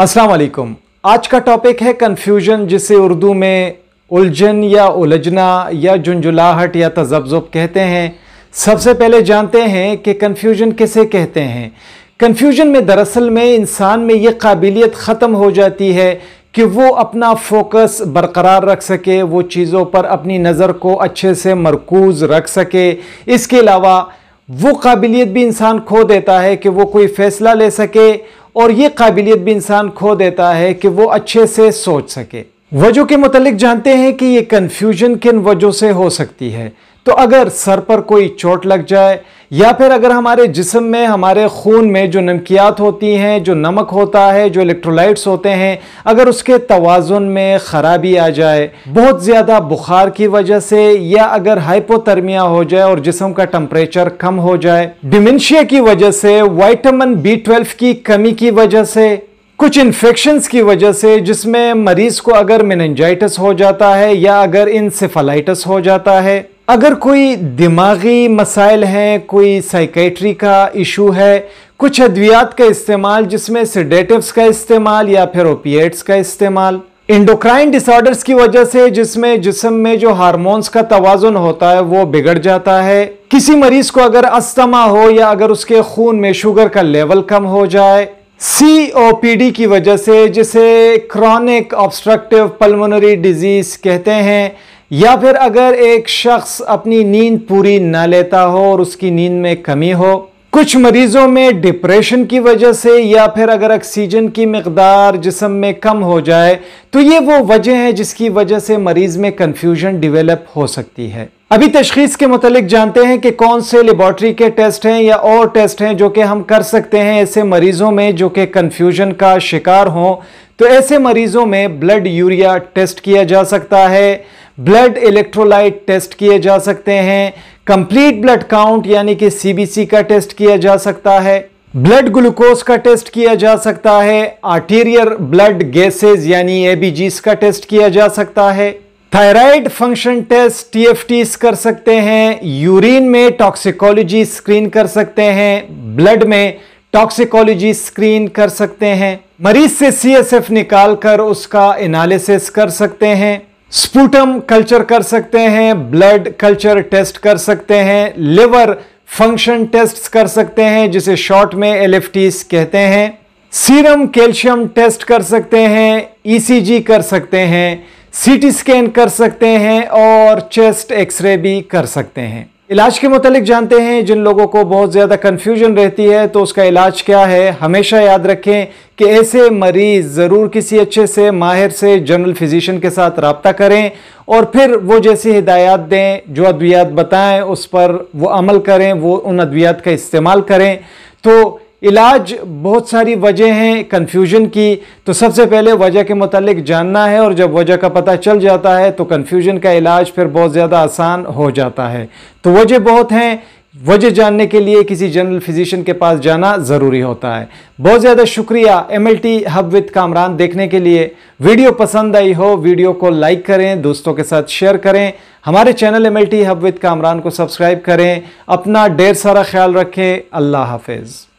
असलकुम आज का टॉपिक है कन्फ्यूजन जिसे उर्दू में उलझन या उलझना या झुंझुलाहट या तजब्जुब कहते हैं सबसे पहले जानते हैं कि कन्फ्यूजन किसे कहते हैं कन्फ्यूजन में दरअसल में इंसान में ये काबिलियत ख़त्म हो जाती है कि वो अपना फोकस बरकरार रख सके वो चीज़ों पर अपनी नज़र को अच्छे से मरकूज़ रख सके इसके अलावा वो काबिलियत भी इंसान खो देता है कि वो कोई फ़ैसला ले सके और ये काबिलियत भी इंसान खो देता है कि वो अच्छे से सोच सके वजह के मतलब जानते हैं कि ये कन्फ्यूजन किन वजह से हो सकती है तो अगर सर पर कोई चोट लग जाए या फिर अगर हमारे जिसम में हमारे खून में जो नमकियात होती हैं जो नमक होता है जो इलेक्ट्रोलाइट्स होते हैं अगर उसके तोज़ुन में ख़राबी आ जाए बहुत ज़्यादा बुखार की वजह से या अगर हाइपोथर्मिया हो जाए और जिसम का टम्परेचर कम हो जाए डिमेंशिया की वजह से वाइटामिन बी ट्वेल्व की कमी की वजह से कुछ इन्फेक्शंस की वजह से जिसमें मरीज़ को अगर मेनजाइटस हो जाता है या अगर इनसेफालाइटस हो जाता है अगर कोई दिमागी मसाइल हैं कोई साइकेट्री का इशू है कुछ अद्वियात का इस्तेमाल जिसमें सिडेटिव्स का इस्तेमाल या फिर ओपिएट्स का इस्तेमाल इंडोक्राइन डिसऑर्डर्स की वजह से जिसमें जिसम में जो हार्मोन्स का तोज़ुन होता है वो बिगड़ जाता है किसी मरीज को अगर अस्थमा हो या अगर उसके खून में शुगर का लेवल कम हो जाए सी की वजह से जिसे क्रॉनिक ऑब्स्ट्रक्टिव पल्मोनरी डिजीज कहते हैं या फिर अगर एक शख्स अपनी नींद पूरी ना लेता हो और उसकी नींद में कमी हो कुछ मरीजों में डिप्रेशन की वजह से या फिर अगर ऑक्सीजन की मकदार जिसम में कम हो जाए तो ये वो वजह है जिसकी वजह से मरीज में कन्फ्यूजन डिवेलप हो सकती है अभी तशखीस के मतलब जानते हैं कि कौन से लेबॉर्ट्री के टेस्ट हैं या और टेस्ट हैं जो कि हम कर सकते हैं ऐसे मरीजों में जो कि कन्फ्यूजन का शिकार हों तो ऐसे मरीजों में ब्लड यूरिया टेस्ट किया जा सकता है ब्लड इलेक्ट्रोलाइट टेस्ट किए जा सकते हैं कंप्लीट ब्लड काउंट यानी कि सीबीसी का टेस्ट किया जा सकता है ब्लड ग्लूकोज का टेस्ट किया जा सकता है आर्टीरियर ब्लड गैसेज यानी एबीजीस का टेस्ट किया जा सकता है थायराइड फंक्शन टेस्ट टीएफटीस कर सकते हैं यूरिन में टॉक्सिकोलॉजी स्क्रीन कर सकते हैं ब्लड में टॉक्सिकोलॉजी स्क्रीन कर सकते हैं मरीज से सीएसएफ निकालकर उसका एनालिसिस कर सकते हैं स्पूटम कल्चर कर सकते हैं ब्लड कल्चर टेस्ट कर सकते हैं लिवर फंक्शन टेस्ट कर सकते हैं जिसे शॉर्ट में एल कहते हैं सीरम कैल्शियम टेस्ट कर सकते हैं ईसीजी e कर सकते हैं सीटी स्कैन कर सकते हैं और चेस्ट एक्सरे भी कर सकते हैं इलाज के मतलब जानते हैं जिन लोगों को बहुत ज़्यादा कन्फ्यूजन रहती है तो उसका इलाज क्या है हमेशा याद रखें कि ऐसे मरीज़ ज़रूर किसी अच्छे से माहिर से जनरल फिजिशन के साथ रबता करें और फिर वो जैसी हिदायत दें जो अद्वियात बताएं उस पर वो अमल करें वो उन अद्वियात का इस्तेमाल करें तो इलाज बहुत सारी वजह हैं कन्फ्यूजन की तो सबसे पहले वजह के मतलब जानना है और जब वजह का पता चल जाता है तो कन्फ्यूजन का इलाज फिर बहुत ज़्यादा आसान हो जाता है तो वजह बहुत हैं वजह जानने के लिए किसी जनरल फिजिशियन के पास जाना ज़रूरी होता है बहुत ज़्यादा शुक्रिया M L T hub with Kamran देखने के लिए वीडियो पसंद आई हो वीडियो को लाइक करें दोस्तों के साथ शेयर करें हमारे channel M L T hub with Kamran को सब्सक्राइब करें अपना ढेर सारा ख्याल रखें अल्लाह हाफिज़